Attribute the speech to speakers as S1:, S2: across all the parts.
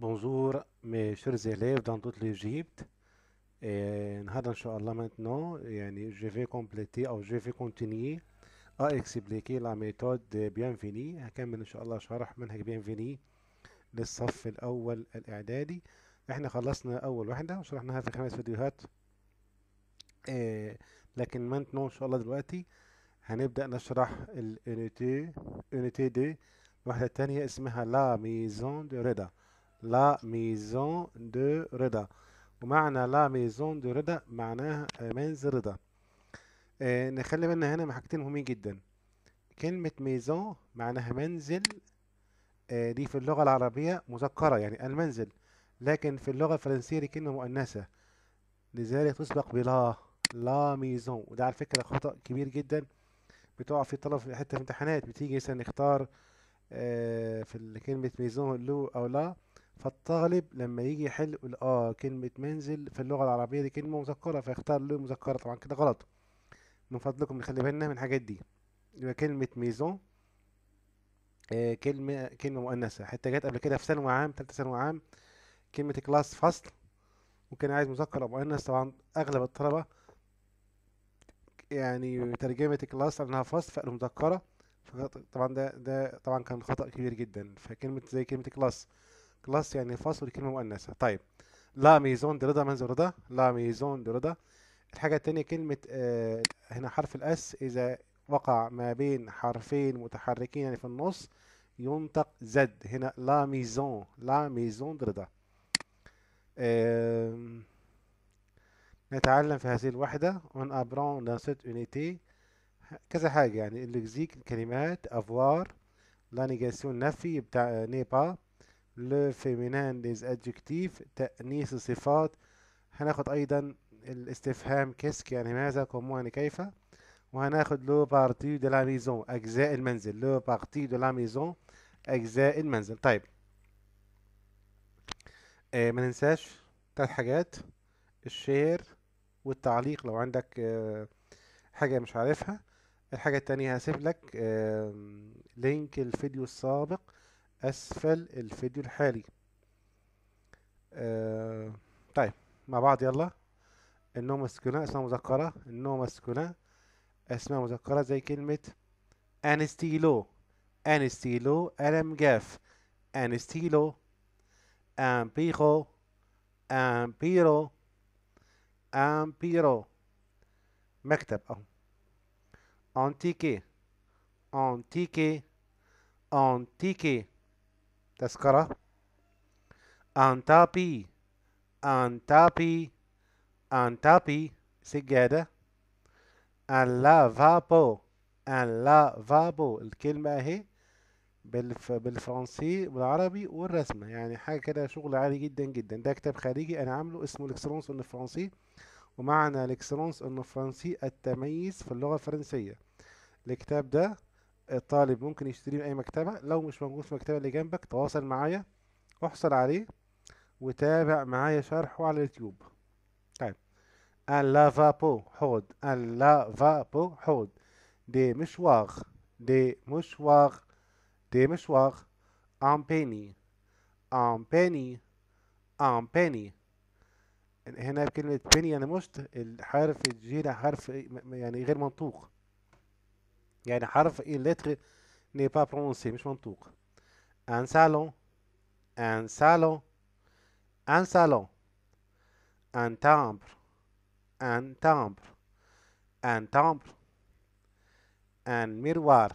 S1: Bonjour mes chers élèves dans toute l'Égypte. Et maintenant, je vais compléter ou je vais continuer à expliquer la méthode bienvenue. هكمل ان شاء الله شرح منهج bienvenue للصف الاول الاعدادي. احنا خلصنا اول واحدة وشرحناها في خمس فيديوهات. لكن maintenant ان شاء الله دلوقتي هنبدأ نشرح الunité unité 2 واحدة تانية اسمها لا ميزون دو ريدا. لا ميزون دو رضا ومعنى لا ميزون دو رضا معناها منزل رضا آه نخلي بالنا هنا من حاجتين مهمين جدا كلمة ميزون معناها منزل آه دي في اللغة العربية مذكرة يعني المنزل لكن في اللغة الفرنسية دي كلمة مؤنثة لذلك تسبق بلا لا ميزون وده على فكرة خطأ كبير جدا بتقع في طلب في حتة في امتحانات بتيجي مثلا نختار آه في كلمة ميزون لو أو لا فالطالب لما يجي يحل يقول اه كلمة منزل في اللغة العربية دي كلمة مذكرة فيختار له مذكرة طبعا كده غلط من فضلكم نخلي بالنا من الحاجات دي يبقى كلمة ميزون آه كلمة كلمة مؤنثة حتى جت قبل كده في ثانوي عام تالتة ثانوي عام كلمة كلاس فصل وكان عايز مذكر أو مؤنث طبعا أغلب الطلبة يعني ترجمة كلاس إنها فصل فقالوا مذكرة طبعا ده ده طبعا كان خطأ كبير جدا فكلمة زي كلمة كلاس كلاس يعني فصل كلمه مؤنثه طيب لا ميزون دي رضا منزل رضا لا ميزون دي رضا الحاجه التانية كلمه آه هنا حرف الاس اذا وقع ما بين حرفين متحركين يعني في النص ينطق زد هنا لا ميزون لا ميزون دي رضا آه نتعلم في هذه الوحدة اون ابران dans سيت اونيتي كذا حاجة يعني الليكزيك الكلمات افوار لا نيجاسيون نفي بتاع نيبا آه، le feminine des adjectifs تأنيث صفات هناخد أيضا الاستفهام كيسك يعني ماذا كومو يعني كيف وهناخد لو بارتي دو لا ميزون أجزاء المنزل لو بارتي دو لا ميزون أجزاء المنزل طيب آه ما ننساش تلات حاجات الشير والتعليق لو عندك آه حاجة مش عارفها الحاجة التانية هسيب لك آه لينك الفيديو السابق أسفل الفيديو الحالي آه طيب مع بعض يلا النوم مسكونة اسماء مذكرة النوم مسكونة اسماء مذكرة زي كلمة أنستيلو أنستيلو ألم جاف أنستيلو أمبيرو أمبيرو أمبيرو مكتب أهو أنتيكي أنتيكي أنتيكي تذكرة أنتابي أنتابي أنتابي سجادة اللافابو اللافابو الكلمة أهي بالف... بالفرنسي والعربي والرسمة يعني حاجة كده شغل عالي جدا جدا ده كتاب خارجي أنا عامله اسمه الإكسلونس أون فرنسي ومعنى الإكسلونس أون فرنسي التميز في اللغة الفرنسية الكتاب ده الطالب ممكن يشتريه من اي مكتبة لو مش موجود في المكتبة اللي جنبك تواصل معايا احصل عليه وتابع معايا شرحه على اليوتيوب طيب فابو حوض فابو حوض دي مشوار دي مشوار دي ام امبيني امبيني امبيني هنا بكلمة بيني انا يعني مشت الحرف الجيم حرف يعني غير منطوق a une lettre n'est pas prononcé m'en منطوق un salon un salon un salon un timbre un timbre un timbre un miroir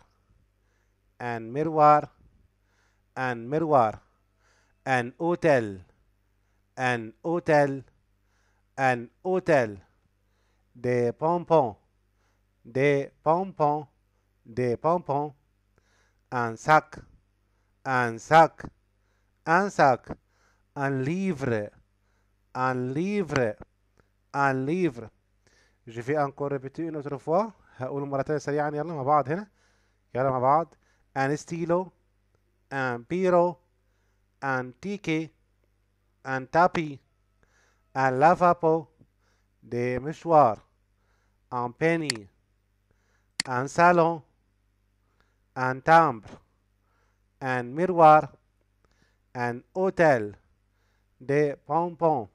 S1: un miroir un miroir un hôtel un hôtel un hôtel des pompons des pompons des pompons, un sac, un sac, un sac, un livre, un livre, un livre. Je vais encore répéter une autre fois. un stylo un يلا مع بعض هنا يلا مع بعض Un stylo, un piro un tiki un tapis, un lavapo des مشوار un penny un salon and timbre and miroir and hôtel des bonbons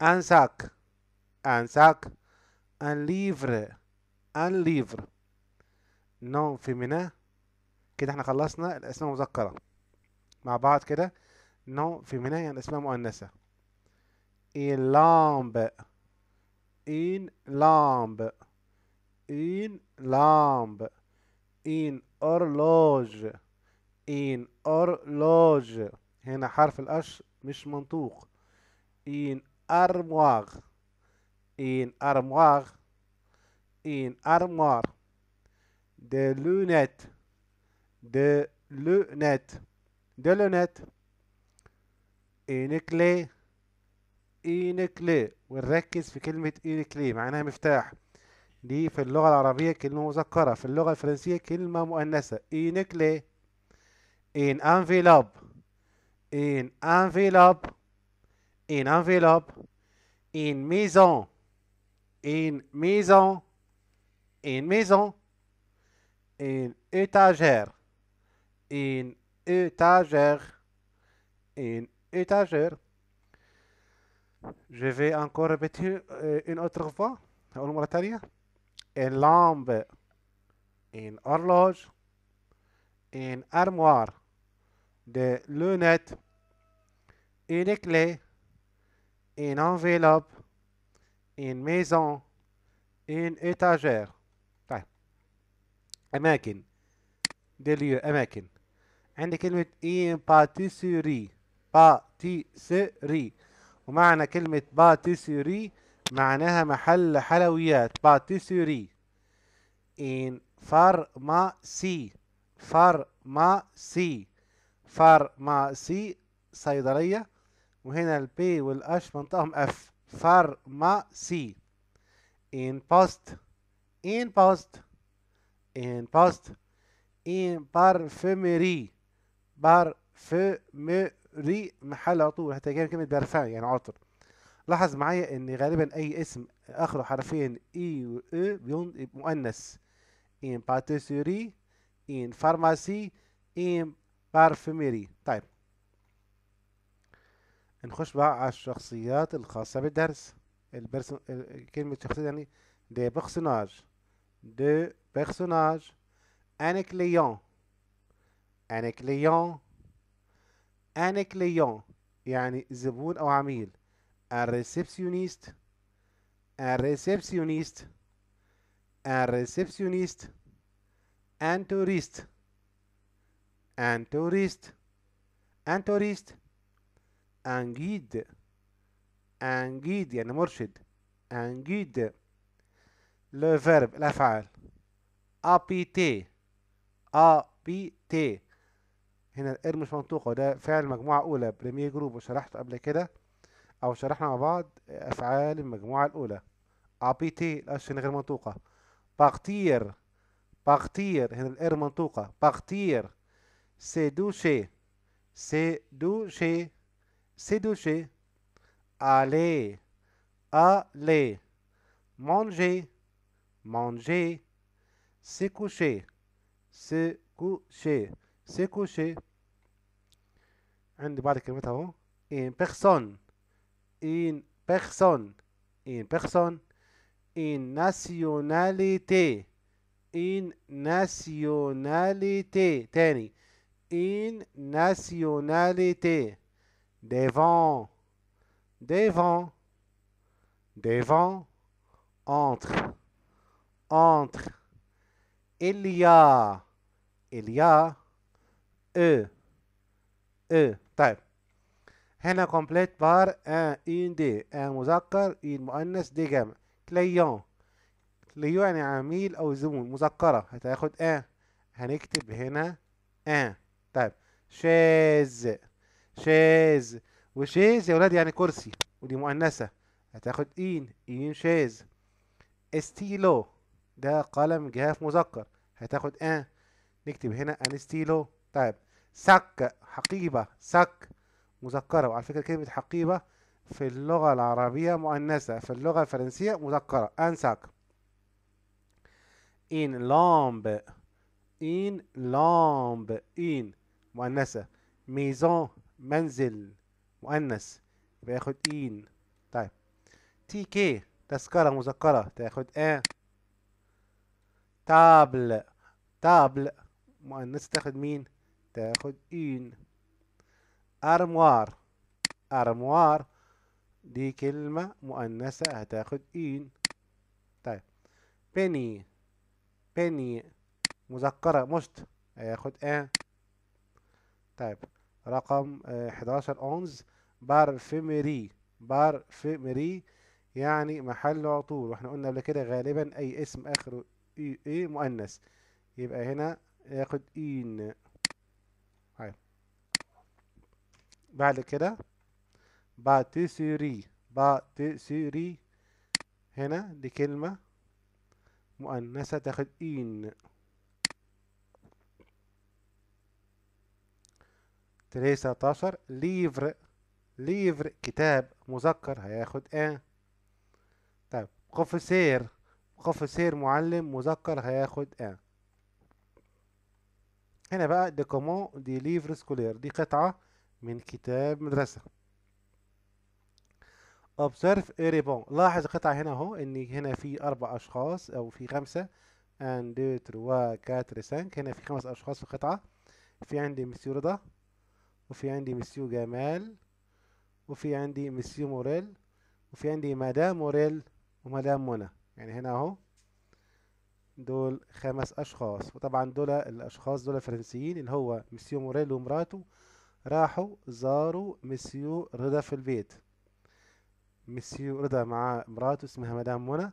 S1: un sac un sac un livre un livre نوم فيمينا كده احنا خلصنا الاسماء المذكرة مع بعض كده نوم فيمينا يعني اسماء مؤنثة اللامب إن لامب إن لامب in large in large هنا حرف الاش مش منطوق in armoire in armoire in armoire des lunettes des lunettes des lunettes une clé une clé ونركز في كلمة une clé معناها مفتاح دي في اللغة العربية كلمة مذكرة في اللغة الفرنسية كلمة مؤنثة une clé une enveloppe une enveloppe une enveloppe une maison une maison une maison une étagère une étagère une étagère je vais encore répéter une autre fois une autre une lampe, une horloge, une armoire, des lunettes, une clé, une enveloppe, une maison, une étagère. طيب أماكن دي ليو أماكن عندي كلمة إين باتيسيري باتيسيري ومعنى كلمة باتيسيري معناها محل حلويات باتيسوري إن فارماسي فارماسي فارماسي صيدلية وهنا البي والاش منطقهم اف فارماسي إن باست إن باست إن باست إن parfumerie parfumerie محل عطور حتى كلمة برفان يعني عطر لاحظ معايا ان غالبا اي اسم اخره حرفين اي و اي مؤنث ان باتيسوري ان فارماسي ان بارفيميري طيب نخش بقى على الشخصيات الخاصة بالدرس البرسون... كلمة شخصية يعني دي بيرسوناج دي بيرسوناج ان كليون ان كليون ان كليون يعني زبون او عميل a receptionist a receptionist a receptionist and tourist and tourist and tourist and guide and guide يعني مرشد and guide le verb الأفعال apité apité هنا الار مش منطوقة ده فعل مجموعة أولى بريمير جروب وشرحته قبل كده أو شرحنا مع بعض أفعال المجموعة الأولى عبيتي الأش هنا غير منطوقة باغتير باغتير هنا الإر منطوقة باغتير دوشي سي دوشي ألي ألي مانجي مانجي سي كوشي سي كوشي سي كوشي عندي بعض الكلمات اهو ان بيرسون une personne, une personne, une nationalité, une nationalité, teni, une nationalité, devant, devant, devant, entre, entre, il y a, il y a, eux, eux. هنا كومبليت بار ان اون دي ان مذكر e اون مؤنث دي جمع كليون كليون يعني عميل أو زبون مذكرة هتاخد ان هنكتب هنا ان طيب شاز شاز وشاز يا ولاد يعني كرسي ودي مؤنثة هتاخد إين إين شاز استيلو ده قلم جاف مذكر هتاخد آن نكتب هنا ان استيلو طيب سك حقيبة سك مذكرة وعلى فكرة كلمة حقيبة في اللغة العربية مؤنثة في اللغة الفرنسية مذكرة أنساك إن لامب إن لامب إن مؤنثة ميزون منزل مؤنث يبقى ياخد إن طيب تي كي تذكرة مذكرة تاخد أن تابل تابل مؤنث تاخد مين تاخد إن أرموار أرموار دي كلمة مؤنثة هتاخد إين طيب بني بني مذكرة مشت هياخد إيه طيب رقم آه، حداشر أونز بارفيمري بارفيمري يعني محل عطور واحنا قلنا قبل كده غالبا أي اسم آخره إي إيه مؤنث يبقى هنا ياخد إين بعد كده باتيسيري باتيسيري هنا دي كلمة مؤنثة تاخد إين تريسة عشر ليفر ليفر كتاب مذكر هياخد آن طيب قفسير قفسير معلم مذكر هياخد آن هنا بقى دي كومون دي ليفر سكولير دي قطعة من كتاب مدرسة observe a لاحظ القطعة هنا اهو ان هنا في اربع اشخاص او في خمسة ان دو تروا كاتر سانك هنا في خمس اشخاص في القطعة في عندي مسيو رضا وفي عندي مسيو جمال وفي عندي مسيو موريل وفي عندي مدام موريل ومدام منى يعني هنا اهو دول خمس اشخاص وطبعا دول الاشخاص دول فرنسيين اللي هو مسيو موريل ومراته راحوا زاروا مسيو رضا في البيت مسيو رضا مع مراته اسمها مدام منى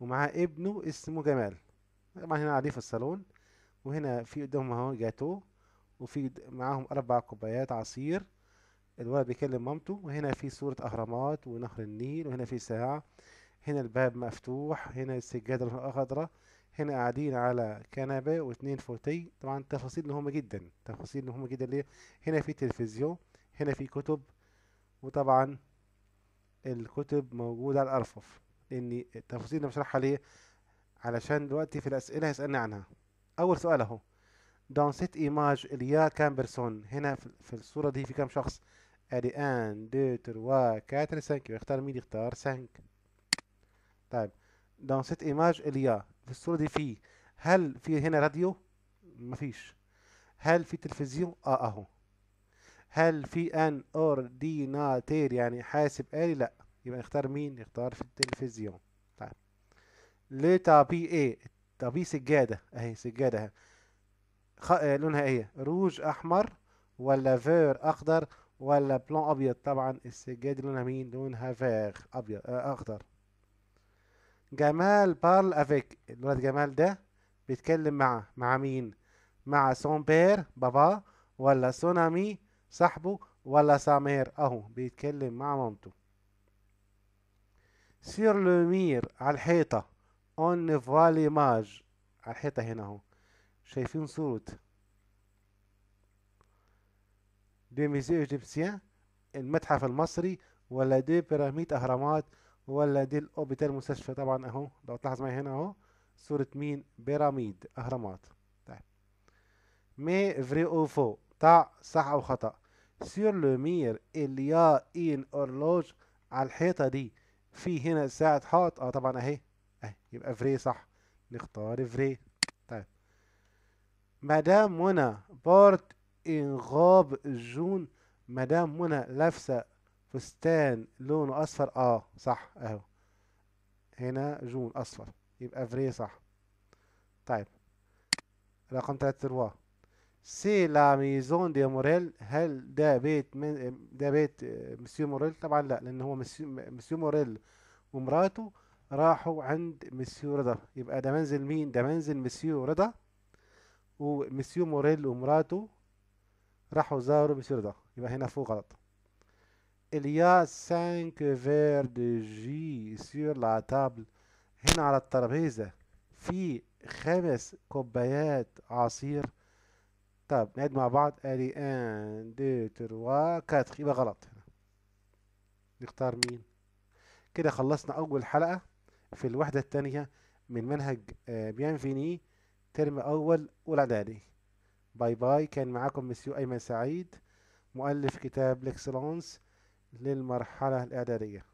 S1: ومعاه ابنه اسمه جمال طبعا هنا قاعدين في الصالون وهنا في قدامهم اهو جاتو وفي معاهم اربع كوبايات عصير الولد بيكلم مامته وهنا في صورة اهرامات ونهر النيل وهنا في ساعة هنا الباب مفتوح هنا السجادة الخضراء هنا قاعدين على كنبة واتنين فوتي طبعا تفاصيل مهمة جدا تفاصيل مهمة جدا ليه هنا في تلفزيون هنا في كتب وطبعا الكتب موجودة على الأرفف لأن التفاصيل اللي بشرحها ليه علشان دلوقتي في الأسئلة هيسألني عنها أول سؤال أهو دون سيت إيماج إليا كام بيرسون هنا في الصورة دي في كام شخص أدي أن دو تروا كاتر سانك يختار مين يختار سانك طيب دون سيت إيماج إليا في الصورة دي في هل في هنا راديو مفيش هل في تلفزيون اه اهو هل في ان اورديناتير يعني حاسب آلي لا يبقى نختار مين نختار في التلفزيون طيب تابي ايه تابي سجادة اهي سجادة اهي خ... آه لونها ايه روج احمر ولا فير اخضر ولا بلون ابيض طبعا السجادة لونها مين لونها فير ابيض آه، اخضر جمال بارل افيك الولد جمال ده بيتكلم مع مع مين مع سومبير بابا ولا سونامي صاحبه ولا سامير اهو بيتكلم مع مامته سير لو مير على الحيطة اون فوالي ماج على الحيطة هنا اهو شايفين صورة دي ميزي ايجيبسيان المتحف المصري ولا دي بيراميد اهرامات ولا دي الاوبيتال مستشفى طبعا اهو لو تلاحظ معايا هنا اهو صورة مين بيراميد اهرامات طيب مي فري او فو تاع صح او خطأ سور لو مير اليا ان اورلوج على الحيطة دي في هنا ساعة حائط اه طبعا اهي اهي يبقى فري صح نختار فري طيب مدام منى بورت غاب جون مدام منى لابسة فستان لونه أصفر اه صح اهو هنا جون أصفر يبقى فري صح طيب رقم تلاتة روا سي لا ميزون دي موريل هل ده بيت من ده بيت آه، مسيو موريل طبعا لا لأن هو مسيو موريل ومراته راحوا عند مسيو رضا يبقى ده منزل مين ده منزل مسيو رضا ومسيو موريل ومراته راحوا زاروا مسيو رضا يبقى هنا فوق غلط il y a 5 verres de jus sur la table هنا على الترابيزة في خمس كوبايات عصير طب نعد مع بعض ادي 1 2 3 4 يبقى غلط هنا نختار مين كده خلصنا اول حلقة في الوحدة التانية من منهج بيان آه، فيني ترم اول اولى اعدادي باي باي كان معاكم مسيو ايمن سعيد مؤلف كتاب لكسلونس للمرحلة الإعدادية